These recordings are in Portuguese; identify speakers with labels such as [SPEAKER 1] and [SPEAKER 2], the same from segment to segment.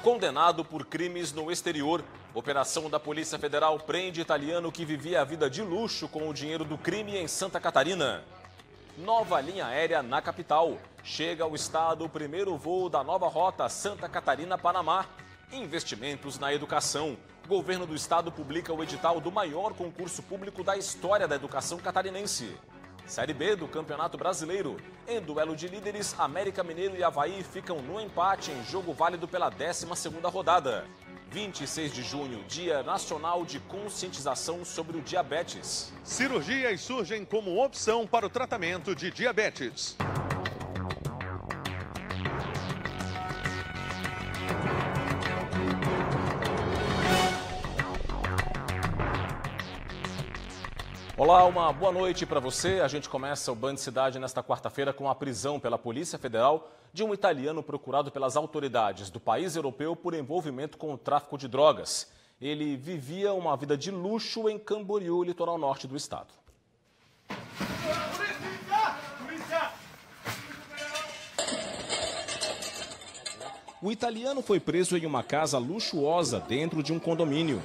[SPEAKER 1] condenado por crimes no exterior. Operação da Polícia Federal prende italiano que vivia a vida de luxo com o dinheiro do crime em Santa Catarina. Nova linha aérea na capital. Chega ao estado o primeiro voo da nova rota Santa Catarina-Panamá. Investimentos na educação. O governo do estado publica o edital do maior concurso público da história da educação catarinense. Série B do Campeonato Brasileiro. Em duelo de líderes, América Mineiro e Havaí ficam no empate em jogo válido pela 12ª rodada. 26 de junho, Dia Nacional de Conscientização sobre o Diabetes.
[SPEAKER 2] Cirurgias surgem como opção para o tratamento de diabetes.
[SPEAKER 1] Olá, uma boa noite para você. A gente começa o Band Cidade nesta quarta-feira com a prisão pela Polícia Federal de um italiano procurado pelas autoridades do país europeu por envolvimento com o tráfico de drogas. Ele vivia uma vida de luxo em Camboriú, litoral norte do estado. O italiano foi preso em uma casa luxuosa dentro de um condomínio.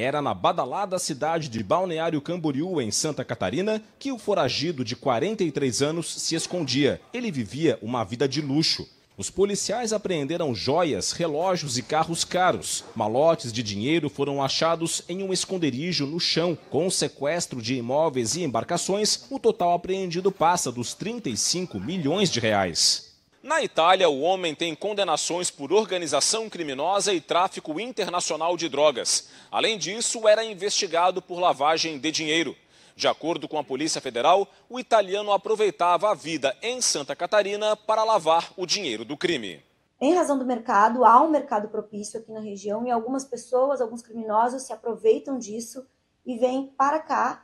[SPEAKER 1] Era na badalada cidade de Balneário Camboriú, em Santa Catarina, que o foragido de 43 anos se escondia. Ele vivia uma vida de luxo. Os policiais apreenderam joias, relógios e carros caros. Malotes de dinheiro foram achados em um esconderijo no chão. Com o sequestro de imóveis e embarcações, o total apreendido passa dos 35 milhões de reais. Na Itália, o homem tem condenações por organização criminosa e tráfico internacional de drogas. Além disso, era investigado por lavagem de dinheiro. De acordo com a Polícia Federal, o italiano aproveitava a vida em Santa Catarina para lavar o dinheiro do crime.
[SPEAKER 3] Em razão do mercado, há um mercado propício aqui na região e algumas pessoas, alguns criminosos se aproveitam disso e vêm para cá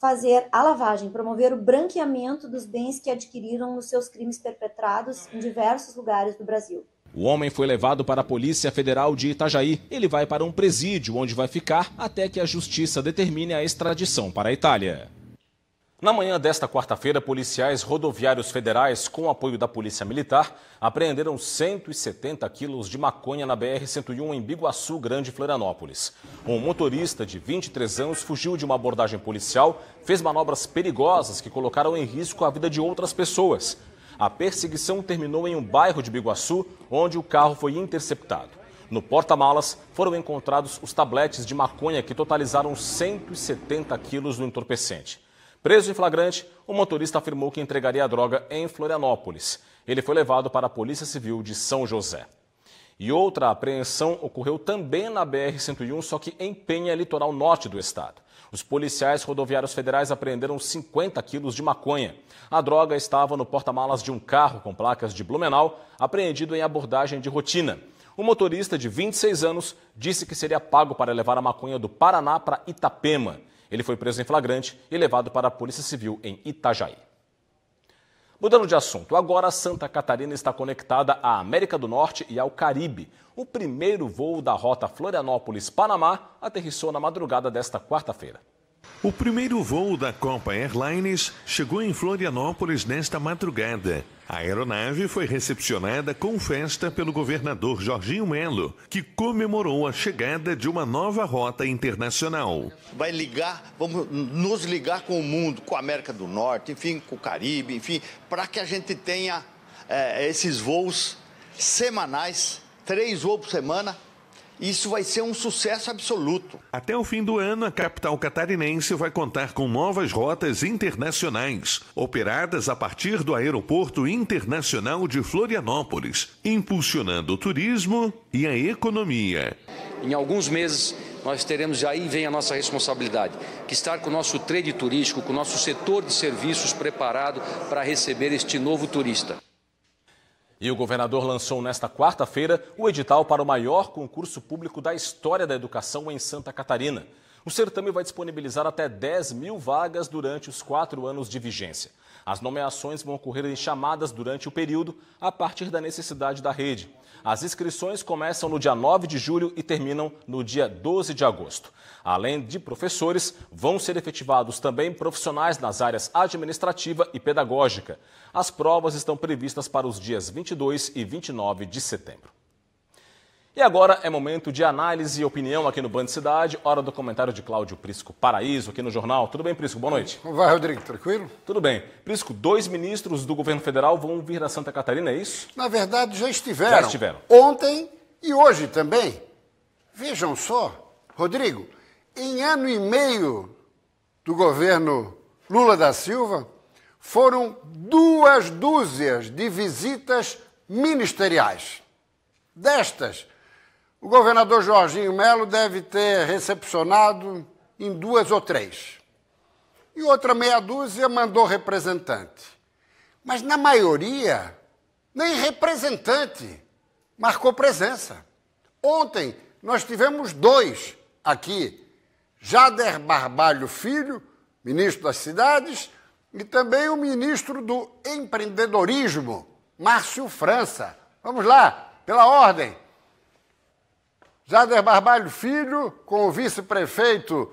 [SPEAKER 3] fazer a lavagem, promover o branqueamento dos bens que adquiriram nos seus crimes perpetrados em diversos lugares do Brasil.
[SPEAKER 1] O homem foi levado para a Polícia Federal de Itajaí. Ele vai para um presídio, onde vai ficar até que a justiça determine a extradição para a Itália. Na manhã desta quarta-feira, policiais rodoviários federais, com apoio da Polícia Militar, apreenderam 170 quilos de maconha na BR-101 em Biguaçu, Grande Florianópolis. Um motorista de 23 anos fugiu de uma abordagem policial, fez manobras perigosas que colocaram em risco a vida de outras pessoas. A perseguição terminou em um bairro de Biguaçu, onde o carro foi interceptado. No porta-malas foram encontrados os tabletes de maconha que totalizaram 170 quilos do entorpecente. Preso em flagrante, o motorista afirmou que entregaria a droga em Florianópolis. Ele foi levado para a Polícia Civil de São José. E outra apreensão ocorreu também na BR-101, só que em Penha, litoral norte do estado. Os policiais rodoviários federais apreenderam 50 quilos de maconha. A droga estava no porta-malas de um carro com placas de Blumenau, apreendido em abordagem de rotina. O motorista, de 26 anos, disse que seria pago para levar a maconha do Paraná para Itapema. Ele foi preso em flagrante e levado para a Polícia Civil em Itajaí. Mudando de assunto, agora Santa Catarina está conectada à América do Norte e ao Caribe. O primeiro voo da rota Florianópolis-Panamá aterrissou na madrugada desta quarta-feira.
[SPEAKER 2] O primeiro voo da Copa Airlines chegou em Florianópolis nesta madrugada. A aeronave foi recepcionada com festa pelo governador Jorginho Melo, que comemorou a chegada de uma nova rota internacional.
[SPEAKER 4] Vai ligar, vamos nos ligar com o mundo, com a América do Norte, enfim,
[SPEAKER 5] com o Caribe, enfim, para que a gente tenha é, esses voos semanais, três voos por semana,
[SPEAKER 2] isso vai ser um sucesso absoluto. Até o fim do ano, a capital catarinense vai contar com novas rotas internacionais, operadas a partir do Aeroporto Internacional de Florianópolis, impulsionando o turismo e a economia. Em alguns meses, nós teremos,
[SPEAKER 5] aí vem a nossa responsabilidade, que estar com o nosso trade turístico, com o nosso setor de serviços
[SPEAKER 1] preparado para receber este novo turista. E o governador lançou nesta quarta-feira o edital para o maior concurso público da história da educação em Santa Catarina. O certame vai disponibilizar até 10 mil vagas durante os quatro anos de vigência. As nomeações vão ocorrer em chamadas durante o período, a partir da necessidade da rede. As inscrições começam no dia 9 de julho e terminam no dia 12 de agosto. Além de professores, vão ser efetivados também profissionais nas áreas administrativa e pedagógica. As provas estão previstas para os dias 22 e 29 de setembro. E agora é momento de análise e opinião aqui no Band Cidade, hora do comentário de Cláudio Prisco Paraíso aqui no jornal. Tudo bem, Prisco? Boa noite. Como vai, Rodrigo? Tranquilo? Tudo bem. Prisco, dois ministros do governo federal vão vir da Santa Catarina, é isso? Na verdade, já estiveram. Já estiveram.
[SPEAKER 5] Ontem e hoje também. Vejam só, Rodrigo, em ano e meio do governo Lula da Silva, foram duas dúzias de visitas ministeriais. Destas, o governador Jorginho Melo deve ter recepcionado em duas ou três. E outra meia dúzia mandou representante. Mas na maioria, nem representante marcou presença. Ontem nós tivemos dois aqui: Jader Barbalho Filho, ministro das Cidades, e também o ministro do Empreendedorismo, Márcio França. Vamos lá, pela ordem. Jader Barbalho Filho, com o vice-prefeito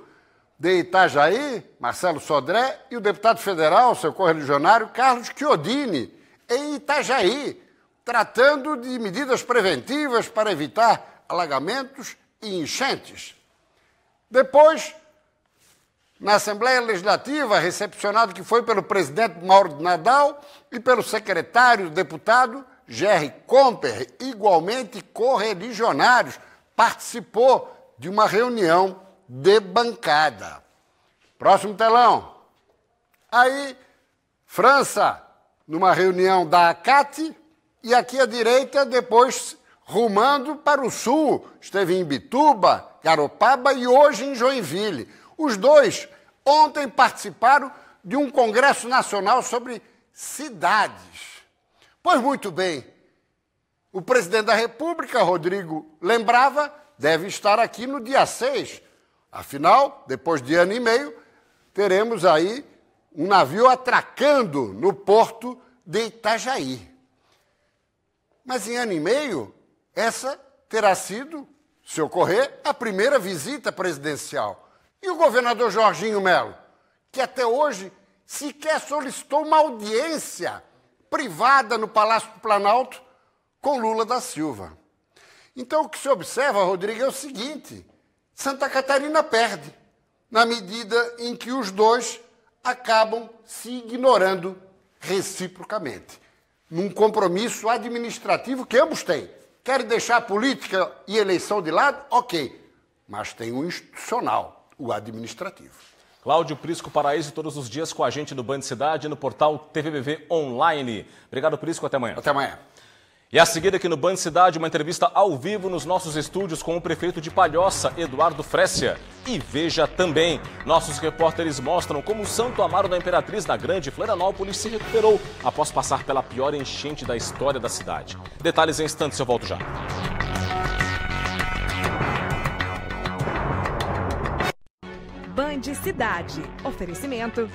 [SPEAKER 5] de Itajaí, Marcelo Sodré, e o deputado federal, seu correligionário, Carlos Chiodini, em Itajaí, tratando de medidas preventivas para evitar alagamentos e enchentes. Depois, na Assembleia Legislativa, recepcionado que foi pelo presidente Mauro Nadal e pelo secretário deputado Jerry Comper, igualmente correligionários, participou de uma reunião de bancada. Próximo telão. Aí, França, numa reunião da ACAT, e aqui à direita, depois rumando para o sul. Esteve em Bituba, Garopaba e hoje em Joinville. Os dois ontem participaram de um congresso nacional sobre cidades. Pois muito bem, o presidente da República, Rodrigo, lembrava, deve estar aqui no dia 6. Afinal, depois de ano e meio, teremos aí um navio atracando no porto de Itajaí. Mas em ano e meio, essa terá sido, se ocorrer, a primeira visita presidencial. E o governador Jorginho Melo, que até hoje sequer solicitou uma audiência privada no Palácio do Planalto com Lula da Silva. Então, o que se observa, Rodrigo, é o seguinte: Santa Catarina perde, na medida em que os dois acabam se ignorando reciprocamente, num compromisso administrativo que ambos têm. Querem deixar a política e eleição de lado? Ok, mas tem o institucional,
[SPEAKER 1] o administrativo. Cláudio Prisco Paraíso, todos os dias com a gente no Band Cidade e no portal TVBV Online. Obrigado, Prisco. Até amanhã. Até amanhã. E a seguir aqui no Band Cidade, uma entrevista ao vivo nos nossos estúdios com o prefeito de Palhoça, Eduardo Frécia. E veja também, nossos repórteres mostram como o Santo Amaro da Imperatriz, na Grande Florianópolis, se recuperou após passar pela pior enchente da história da cidade. Detalhes em instantes, eu volto já.
[SPEAKER 6] Band Cidade. Oferecimento.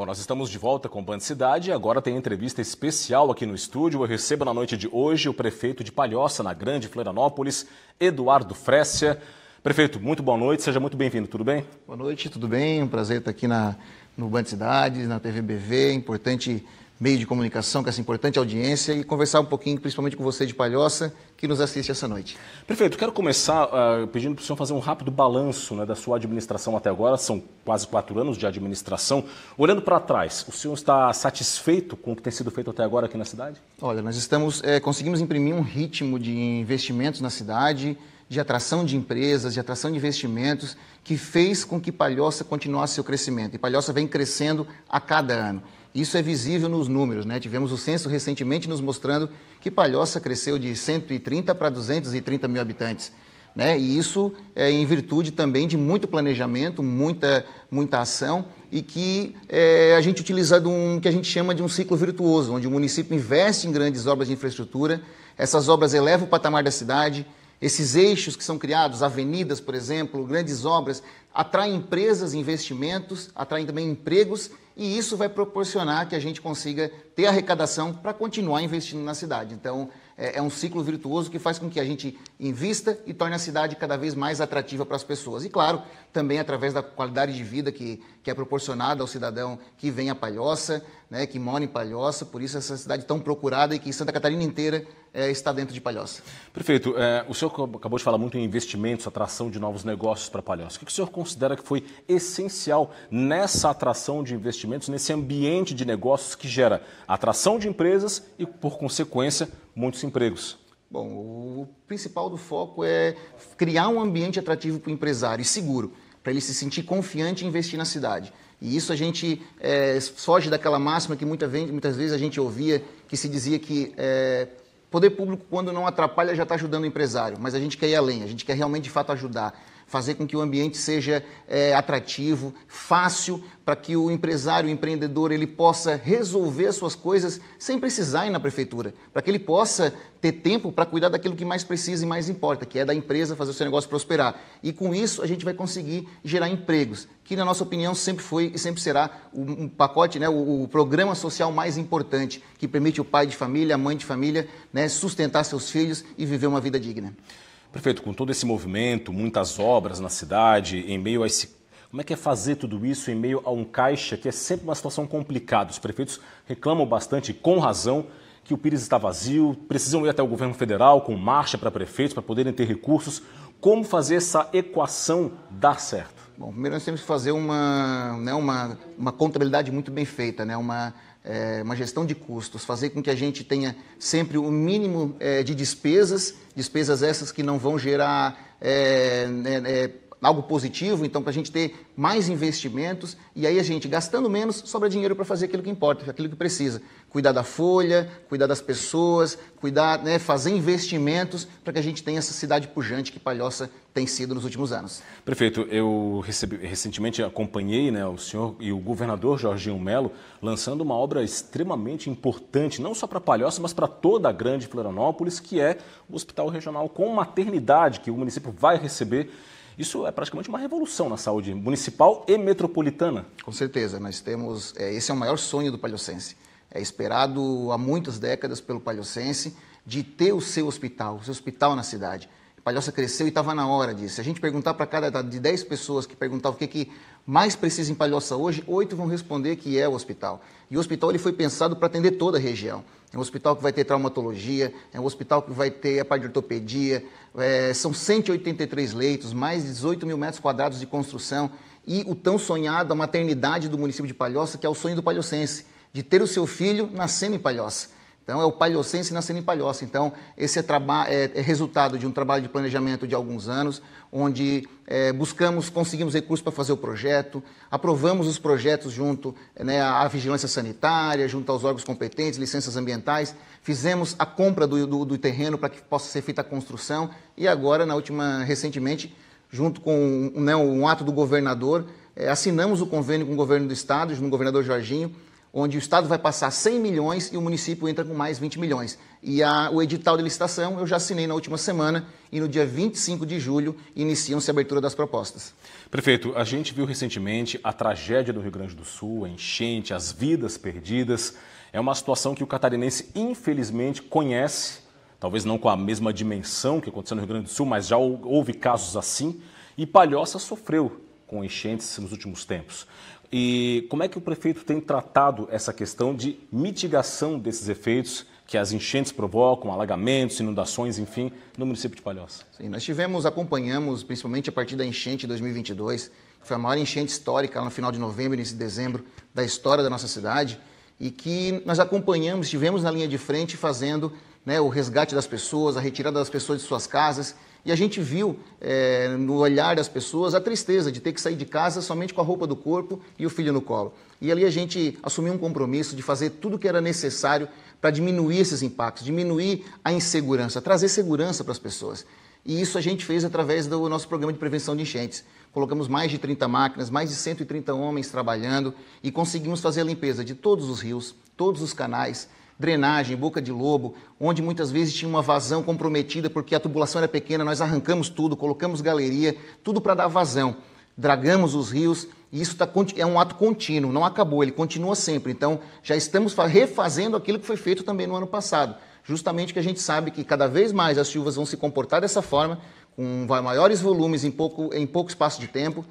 [SPEAKER 1] Bom, nós estamos de volta com o Band Cidade e agora tem entrevista especial aqui no estúdio. Eu recebo na noite de hoje o prefeito de Palhoça, na Grande Florianópolis, Eduardo Frécia. Prefeito, muito boa noite, seja muito bem-vindo, tudo bem? Boa noite, tudo bem? Um prazer estar
[SPEAKER 4] aqui na, no Band Cidade, na TVBV. É importante meio de comunicação, com essa importante
[SPEAKER 1] audiência e conversar um pouquinho, principalmente com você de Palhoça, que nos assiste essa noite. Prefeito, quero começar uh, pedindo para o senhor fazer um rápido balanço né, da sua administração até agora, são quase quatro anos de administração. Olhando para trás, o senhor está satisfeito com o que tem sido feito até agora aqui na cidade?
[SPEAKER 4] Olha, nós estamos é, conseguimos imprimir um ritmo de investimentos na cidade, de atração de empresas, de atração de investimentos, que fez com que Palhoça continuasse seu crescimento. E Palhoça vem crescendo a cada ano. Isso é visível nos números, né? Tivemos o censo recentemente nos mostrando que Palhoça cresceu de 130 para 230 mil habitantes. Né? E isso é em virtude também de muito planejamento, muita, muita ação e que é, a gente utiliza um que a gente chama de um ciclo virtuoso, onde o município investe em grandes obras de infraestrutura, essas obras elevam o patamar da cidade, esses eixos que são criados, avenidas, por exemplo, grandes obras, atraem empresas, investimentos, atraem também empregos e isso vai proporcionar que a gente consiga ter arrecadação para continuar investindo na cidade. Então, é, é um ciclo virtuoso que faz com que a gente invista e torne a cidade cada vez mais atrativa para as pessoas. E, claro, também através da qualidade de vida que, que é proporcionada ao cidadão que vem a Palhoça, né, que mora em Palhoça, por isso essa cidade tão
[SPEAKER 1] procurada e que Santa Catarina inteira é, está dentro de Palhoça. Prefeito, é, o senhor acabou de falar muito em investimentos, atração de novos negócios para Palhoça. O que o senhor considera que foi essencial nessa atração de investimentos, nesse ambiente de negócios que gera atração de empresas e, por consequência, muitos empregos? Bom, o principal do foco é
[SPEAKER 4] criar um ambiente atrativo para o empresário e seguro, para ele se sentir confiante e investir na cidade. E isso a gente é, foge daquela máxima que muita, muitas vezes a gente ouvia, que se dizia que é, poder público, quando não atrapalha, já está ajudando o empresário. Mas a gente quer ir além, a gente quer realmente, de fato, ajudar fazer com que o ambiente seja é, atrativo, fácil, para que o empresário, o empreendedor, ele possa resolver suas coisas sem precisar ir na prefeitura, para que ele possa ter tempo para cuidar daquilo que mais precisa e mais importa, que é da empresa fazer o seu negócio prosperar. E com isso a gente vai conseguir gerar empregos, que na nossa opinião sempre foi e sempre será o um pacote, né, o, o, programa social mais importante, que permite o pai de
[SPEAKER 1] família, a mãe de família, né, sustentar seus filhos e viver uma vida digna. Prefeito, com todo esse movimento, muitas obras na cidade, em meio a esse. Como é que é fazer tudo isso em meio a um caixa que é sempre uma situação complicada? Os prefeitos reclamam bastante, com razão, que o Pires está vazio, precisam ir até o governo federal com marcha para prefeitos para poderem ter recursos. Como fazer essa equação dar certo? Bom, primeiro nós temos que fazer uma, né,
[SPEAKER 4] uma, uma contabilidade muito bem feita, né, uma, é, uma gestão de custos, fazer com que a gente tenha sempre o mínimo é, de despesas, despesas essas que não vão gerar é, né, é algo positivo, então para a gente ter mais investimentos e aí a gente gastando menos sobra dinheiro para fazer aquilo que importa, aquilo que precisa, cuidar da folha, cuidar das pessoas, cuidar, né, fazer investimentos para que a gente tenha essa cidade pujante que
[SPEAKER 1] Palhoça tem sido nos últimos anos. Prefeito, eu recebi, recentemente acompanhei né, o senhor e o governador Jorginho Melo lançando uma obra extremamente importante, não só para Palhoça, mas para toda a grande Florianópolis, que é o Hospital Regional com Maternidade, que o município vai receber isso é praticamente uma revolução na saúde municipal e metropolitana.
[SPEAKER 4] Com certeza, nós temos. É, esse é o maior sonho do paliocense. É esperado há muitas décadas pelo paliocense de ter o seu hospital, o seu hospital na cidade. Palhoça cresceu e estava na hora disso. Se a gente perguntar para cada de 10 pessoas que perguntavam o que, que mais precisa em Palhoça hoje, oito vão responder que é o hospital. E o hospital ele foi pensado para atender toda a região. É um hospital que vai ter traumatologia, é um hospital que vai ter a parte de ortopedia, é, são 183 leitos, mais 18 mil metros quadrados de construção e o tão sonhado, a maternidade do município de Palhoça, que é o sonho do palhocense, de ter o seu filho nascendo em Palhoça. Então, é o palhocense nascendo em Palhoça. Então, esse é, é, é resultado de um trabalho de planejamento de alguns anos, onde é, buscamos, conseguimos recursos para fazer o projeto, aprovamos os projetos junto né, à vigilância sanitária, junto aos órgãos competentes, licenças ambientais, fizemos a compra do, do, do terreno para que possa ser feita a construção e agora, na última, recentemente, junto com né, um ato do governador, é, assinamos o convênio com o governo do estado, junto com o governador Jorginho, onde o Estado vai passar 100 milhões e o município entra com mais 20 milhões. E a, o edital de licitação eu já assinei na última semana e no dia 25 de julho iniciam-se a abertura das propostas.
[SPEAKER 1] Prefeito, a gente viu recentemente a tragédia do Rio Grande do Sul, a enchente, as vidas perdidas. É uma situação que o catarinense, infelizmente, conhece, talvez não com a mesma dimensão que aconteceu no Rio Grande do Sul, mas já houve casos assim. E Palhoça sofreu com enchentes nos últimos tempos. E como é que o prefeito tem tratado essa questão de mitigação desses efeitos que as enchentes provocam, alagamentos, inundações, enfim, no município de Palhoça? Sim, nós tivemos,
[SPEAKER 4] acompanhamos, principalmente a partir da enchente de 2022, que foi a maior enchente histórica no final de novembro, início de dezembro da história da nossa cidade, e que nós acompanhamos, estivemos na linha de frente fazendo né, o resgate das pessoas, a retirada das pessoas de suas casas, e a gente viu é, no olhar das pessoas a tristeza de ter que sair de casa somente com a roupa do corpo e o filho no colo. E ali a gente assumiu um compromisso de fazer tudo o que era necessário para diminuir esses impactos, diminuir a insegurança, trazer segurança para as pessoas. E isso a gente fez através do nosso programa de prevenção de enchentes. Colocamos mais de 30 máquinas, mais de 130 homens trabalhando e conseguimos fazer a limpeza de todos os rios, todos os canais, drenagem, boca de lobo, onde muitas vezes tinha uma vazão comprometida porque a tubulação era pequena, nós arrancamos tudo, colocamos galeria, tudo para dar vazão. Dragamos os rios e isso tá, é um ato contínuo, não acabou, ele continua sempre. Então, já estamos refazendo aquilo que foi feito também no ano passado. Justamente que a gente sabe que cada vez mais as chuvas vão se comportar dessa forma, com maiores volumes em pouco, em pouco espaço de tempo.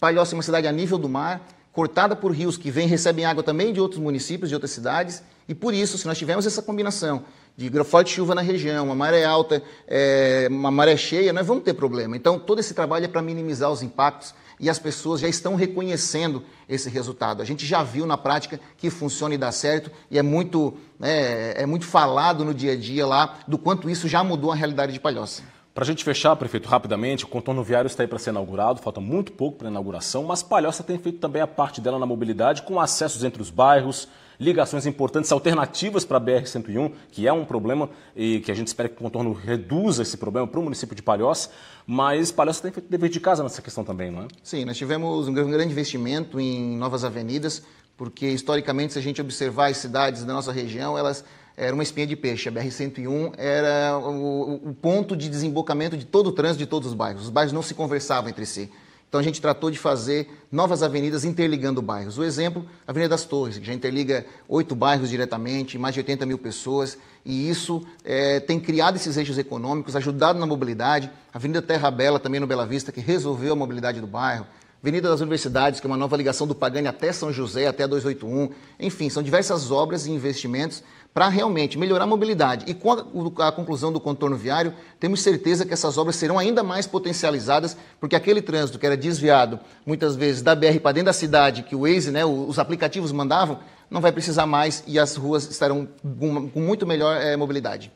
[SPEAKER 4] Palhoça é uma cidade a nível do mar, cortada por rios que vêm recebem água também de outros municípios, de outras cidades. E por isso, se nós tivermos essa combinação de forte chuva na região, uma maré alta, é, uma maré cheia, nós vamos ter problema. Então, todo esse trabalho é para minimizar os impactos e as pessoas já estão reconhecendo esse resultado. A gente já viu na prática que funciona e dá certo e é muito, é, é muito
[SPEAKER 1] falado no dia a dia lá do quanto isso já mudou a realidade de Palhoça. Para a gente fechar, prefeito, rapidamente, o contorno viário está aí para ser inaugurado, falta muito pouco para a inauguração, mas Palhoça tem feito também a parte dela na mobilidade, com acessos entre os bairros, ligações importantes, alternativas para a BR-101, que é um problema e que a gente espera que o contorno reduza esse problema para o município de Palhoça, mas Palhoça tem feito dever de casa nessa questão também, não é?
[SPEAKER 4] Sim, nós tivemos um grande investimento em novas avenidas, porque historicamente, se a gente observar as cidades da nossa região, elas era uma espinha de peixe. A BR-101 era o, o, ponto de desembocamento de todo o trânsito de todos os bairros. Os bairros não se conversavam entre si. Então a gente tratou de fazer novas avenidas interligando bairros. O exemplo, a Avenida das Torres, que já interliga oito bairros diretamente, mais de 80 mil pessoas, e isso é, tem criado esses eixos econômicos, ajudado na mobilidade. A Avenida Terra Bela, também no Bela Vista, que resolveu a mobilidade do bairro. Avenida das Universidades, que é uma nova ligação do Pagani até São José, até 281. Enfim, são diversas obras e investimentos para realmente melhorar a mobilidade. E com a, a, conclusão do contorno viário, temos certeza que essas obras serão ainda mais potencializadas, porque aquele trânsito que era desviado muitas vezes da BR para dentro da cidade, que o Waze, né, os aplicativos mandavam, não vai precisar mais e as ruas estarão com muito melhor
[SPEAKER 1] é, mobilidade.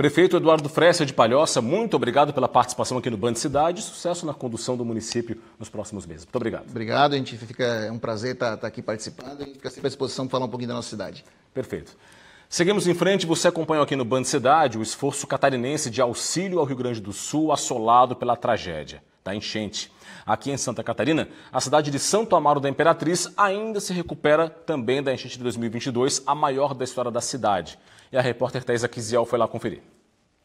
[SPEAKER 1] Prefeito Eduardo Fressa de Palhoça, muito obrigado pela participação aqui no Band Cidade. Sucesso na condução do município nos próximos meses. Muito obrigado. Obrigado, a gente fica. É um prazer estar, tá, estar tá aqui participando. A gente fica sempre à disposição para falar um pouquinho da nossa cidade. Perfeito. Seguimos em frente, você acompanhou aqui no Band Cidade o esforço catarinense de auxílio ao Rio Grande do Sul assolado pela tragédia da tá enchente. Aqui em Santa Catarina, a cidade de Santo Amaro da Imperatriz ainda se recupera também da enchente de 2022, a maior da história da cidade. E a repórter Thais Aquizial foi lá conferir.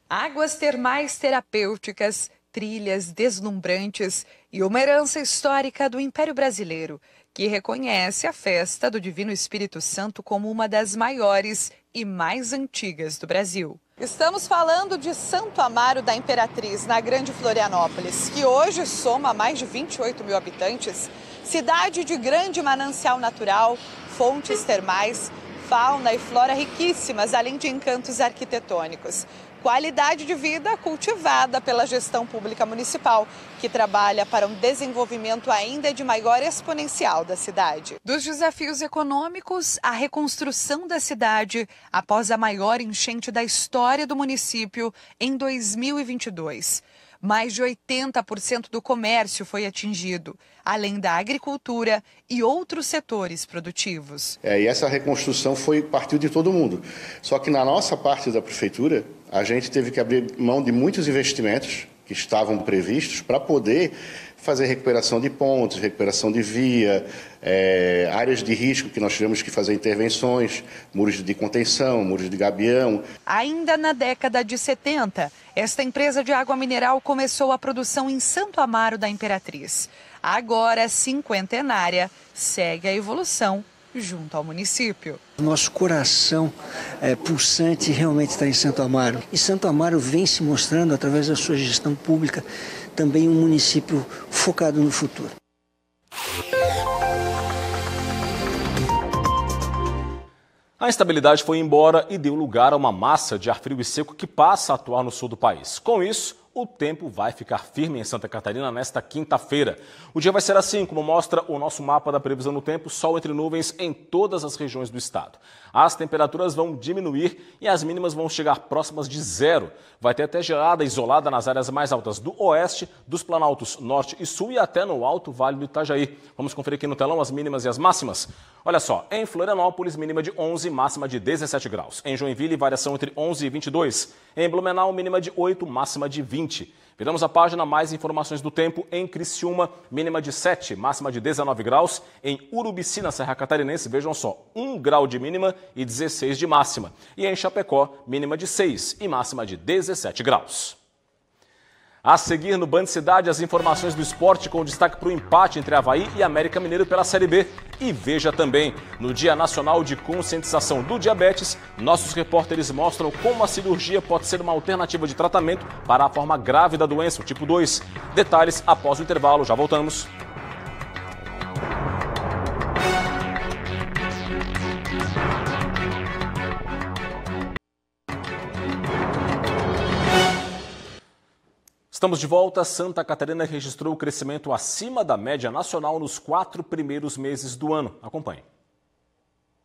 [SPEAKER 6] Águas termais terapêuticas, trilhas deslumbrantes e uma herança histórica do Império Brasileiro, que reconhece a festa do Divino Espírito Santo como uma das maiores e mais antigas do Brasil. Estamos falando de Santo Amaro da Imperatriz, na Grande Florianópolis, que hoje soma mais de 28 mil habitantes, cidade de grande manancial natural, fontes termais fauna e flora riquíssimas, além de encantos arquitetônicos. Qualidade de vida cultivada pela gestão pública municipal, que trabalha para um desenvolvimento ainda de maior exponencial da cidade. Dos desafios econômicos, a reconstrução da cidade após a maior enchente da história do município em 2022. Mais de 80% do comércio foi atingido, além da agricultura e outros setores produtivos.
[SPEAKER 5] É, e essa reconstrução foi partiu de todo mundo. Só que na nossa parte da prefeitura, a gente teve que abrir mão de muitos investimentos que estavam previstos para poder fazer recuperação de pontes, recuperação de via, é, áreas de risco que nós tivemos que fazer intervenções, muros de contenção, muros de gabião.
[SPEAKER 6] Ainda na década de 70, esta empresa de água mineral começou a produção em Santo Amaro da Imperatriz. Agora, cinquentenária, segue a evolução junto ao município. Nosso coração é, pulsante
[SPEAKER 5] realmente está em Santo Amaro. E Santo Amaro vem se mostrando, através da sua gestão pública, também um município focado no futuro.
[SPEAKER 1] A instabilidade foi embora e deu lugar a uma massa de ar frio e seco que passa a atuar no sul do país. Com isso, o tempo vai ficar firme em Santa Catarina nesta quinta-feira. O dia vai ser assim, como mostra o nosso mapa da previsão do tempo: sol entre nuvens em todas as regiões do estado. As temperaturas vão diminuir e as mínimas vão chegar próximas de zero. Vai ter até gelada isolada nas áreas mais altas do oeste, dos planaltos norte e sul e até no alto vale do Itajaí. Vamos conferir aqui no telão as mínimas e as máximas. Olha só, em Florianópolis, mínima de 11, máxima de 17 graus. Em Joinville, variação entre 11 e 22. Em Blumenau, mínima de 8, máxima de 20. 20. Viramos a página, mais informações do tempo em Criciúma, mínima de 7, máxima de 19 graus. Em Urubicina, Serra Catarinense, vejam só, 1 grau de mínima e 16 de máxima. E em Chapecó, mínima de 6 e máxima de 17 graus. A seguir no Band Cidade, as informações do esporte com destaque para o empate entre Havaí e América Mineiro pela Série B. E veja também, no Dia Nacional de Conscientização do Diabetes, nossos repórteres mostram como a cirurgia pode ser uma alternativa de tratamento para a forma grave da doença, o tipo 2. Detalhes após o intervalo, já voltamos. Estamos de volta. Santa Catarina registrou o crescimento acima da média nacional nos quatro primeiros meses do ano.
[SPEAKER 3] Acompanhe.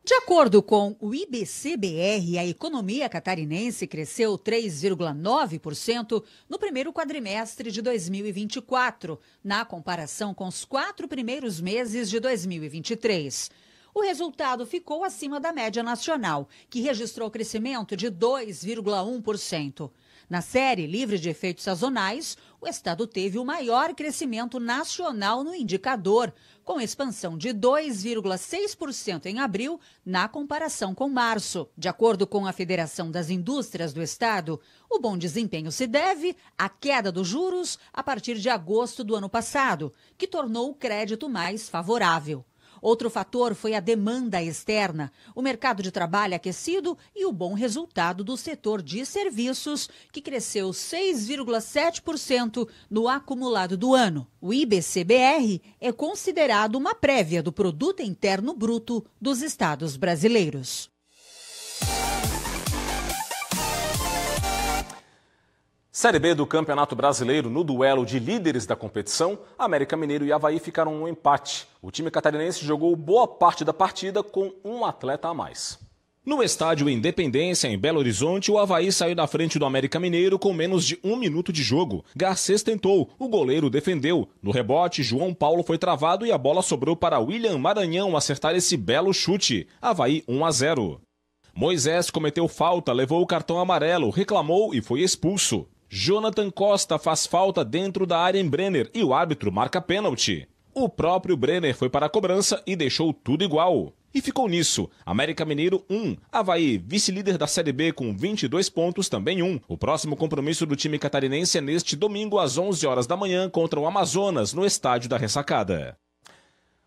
[SPEAKER 3] De acordo com o IBCBR, a economia catarinense cresceu 3,9% no primeiro quadrimestre de 2024, na comparação com os quatro primeiros meses de 2023. O resultado ficou acima da média nacional, que registrou crescimento de 2,1%. Na série livre de efeitos sazonais, o estado teve o maior crescimento nacional no indicador, com expansão de 2,6% em abril na comparação com março. De acordo com a Federação das Indústrias do Estado, o bom desempenho se deve à queda dos juros a partir de agosto do ano passado, que tornou o crédito mais favorável. Outro fator foi a demanda externa, o mercado de trabalho aquecido e o bom resultado do setor de serviços, que cresceu 6,7% no acumulado do ano. O IBCBR é considerado uma prévia do produto interno bruto dos estados brasileiros.
[SPEAKER 1] Série B do Campeonato Brasileiro, no duelo de líderes da competição, América Mineiro e Havaí ficaram no empate. O time catarinense jogou boa parte da partida com um atleta a mais. No estádio Independência, em Belo Horizonte, o Havaí saiu na frente do América Mineiro com menos de um minuto de jogo. Garcês tentou, o goleiro defendeu. No rebote, João Paulo foi travado e a bola sobrou para William Maranhão acertar esse belo chute. Havaí 1 a 0. Moisés cometeu falta, levou o cartão amarelo, reclamou e foi expulso. Jonathan Costa faz falta dentro da área em Brenner e o árbitro marca pênalti. O próprio Brenner foi para a cobrança e deixou tudo igual. E ficou nisso. América Mineiro 1, um. Havaí, vice-líder da Série B com 22 pontos, também 1. Um. O próximo compromisso do time catarinense é neste domingo às 11 horas da manhã contra o Amazonas, no estádio da Ressacada.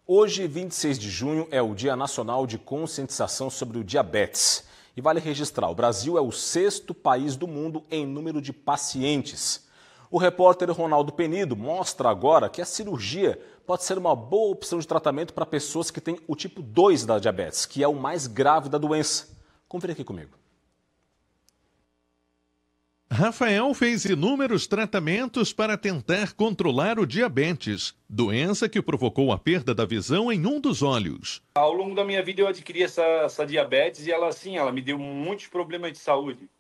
[SPEAKER 1] Hoje, 26 de junho, é o Dia Nacional de Conscientização sobre o Diabetes. E vale registrar: o Brasil é o sexto país do mundo em número de pacientes. O repórter Ronaldo Penido mostra agora que a cirurgia pode ser uma boa opção de tratamento para pessoas que têm o tipo 2 da diabetes, que é o mais grave da doença. Confira aqui comigo.
[SPEAKER 2] Rafael fez inúmeros tratamentos para tentar controlar o diabetes, doença que provocou a perda da visão em um dos olhos.
[SPEAKER 5] Ao longo da minha vida eu adquiri essa, essa diabetes e ela sim, ela me deu muitos problemas de saúde,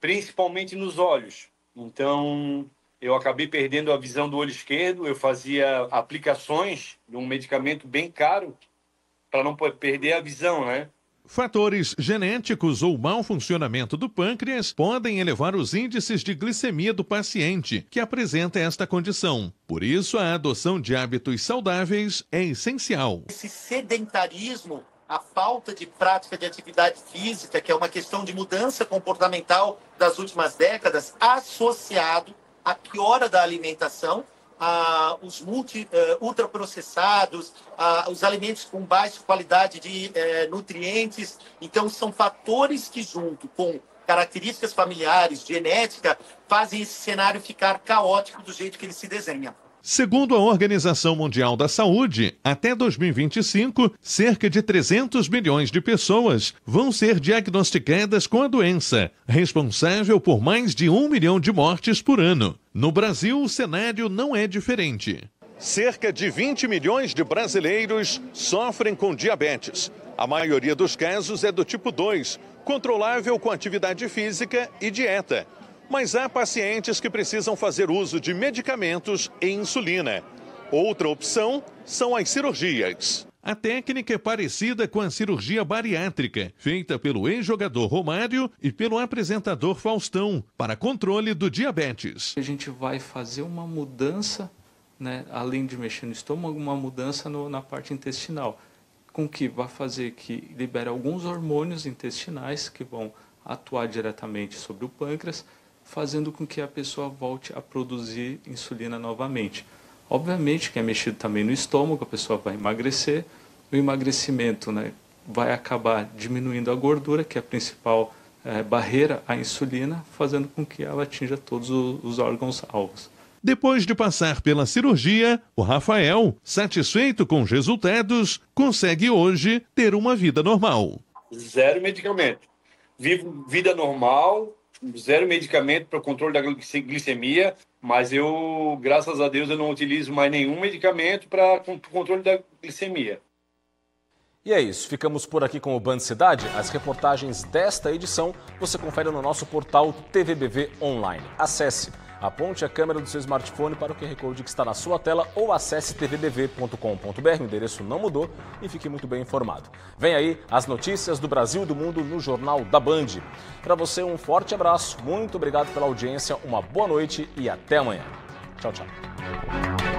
[SPEAKER 5] principalmente nos olhos. Então eu acabei perdendo a visão do olho esquerdo. Eu fazia aplicações de um medicamento bem caro para não perder a visão, né?
[SPEAKER 2] Fatores genéticos ou mau funcionamento do pâncreas podem elevar os índices de glicemia do paciente que apresenta esta condição. Por isso, a adoção de hábitos saudáveis é essencial. Esse
[SPEAKER 4] sedentarismo, a falta de prática de atividade física, que é uma questão de mudança comportamental das últimas décadas, associado à piora da alimentação ah, os multi, eh, ultraprocessados, ah, os alimentos com baixa qualidade de eh, nutrientes. Então, são fatores que, junto com características familiares, genética, fazem esse cenário ficar caótico do jeito que ele se desenha.
[SPEAKER 2] Segundo a Organização Mundial da Saúde, até 2025, cerca de 300 milhões de pessoas vão ser diagnosticadas com a doença, responsável por mais de um milhão de mortes por ano. No Brasil, o cenário não é diferente. Cerca de 20 milhões de brasileiros sofrem com diabetes. A maioria dos casos é do tipo 2, controlável com atividade física e dieta mas há pacientes que precisam fazer uso de medicamentos e insulina. Outra opção são as cirurgias. A técnica é parecida com a cirurgia bariátrica, feita pelo ex-jogador Romário e pelo apresentador Faustão, para controle do diabetes. A gente vai fazer uma mudança,
[SPEAKER 1] né, além de mexer no estômago, uma mudança no, na parte intestinal, com que vai fazer que libere alguns hormônios intestinais que vão atuar diretamente sobre o pâncreas fazendo com que a pessoa volte a produzir insulina novamente. Obviamente que é mexido também no estômago, a pessoa vai emagrecer, o emagrecimento né, vai acabar diminuindo a gordura, que é a principal é, barreira à insulina, fazendo com que ela atinja todos os órgãos alvos. Depois de passar
[SPEAKER 2] pela cirurgia, o Rafael, satisfeito com os resultados, consegue hoje ter uma vida normal.
[SPEAKER 5] Zero medicamento. Vivo vida normal, zero medicamento para o controle da glicemia, mas eu, graças a
[SPEAKER 2] Deus, eu não utilizo mais nenhum medicamento para o controle da glicemia.
[SPEAKER 1] E é isso, ficamos por aqui com o Band Cidade. As reportagens desta edição você confere no nosso portal TVBV Online. Acesse Aponte a câmera do seu smartphone para o QR Code que está na sua tela ou acesse tvdv.com.br, o endereço não mudou, e fique muito bem informado. Vem aí as notícias do Brasil e do mundo no Jornal da Band. Para você, um forte abraço, muito obrigado pela audiência, uma boa noite e até amanhã. Tchau, tchau.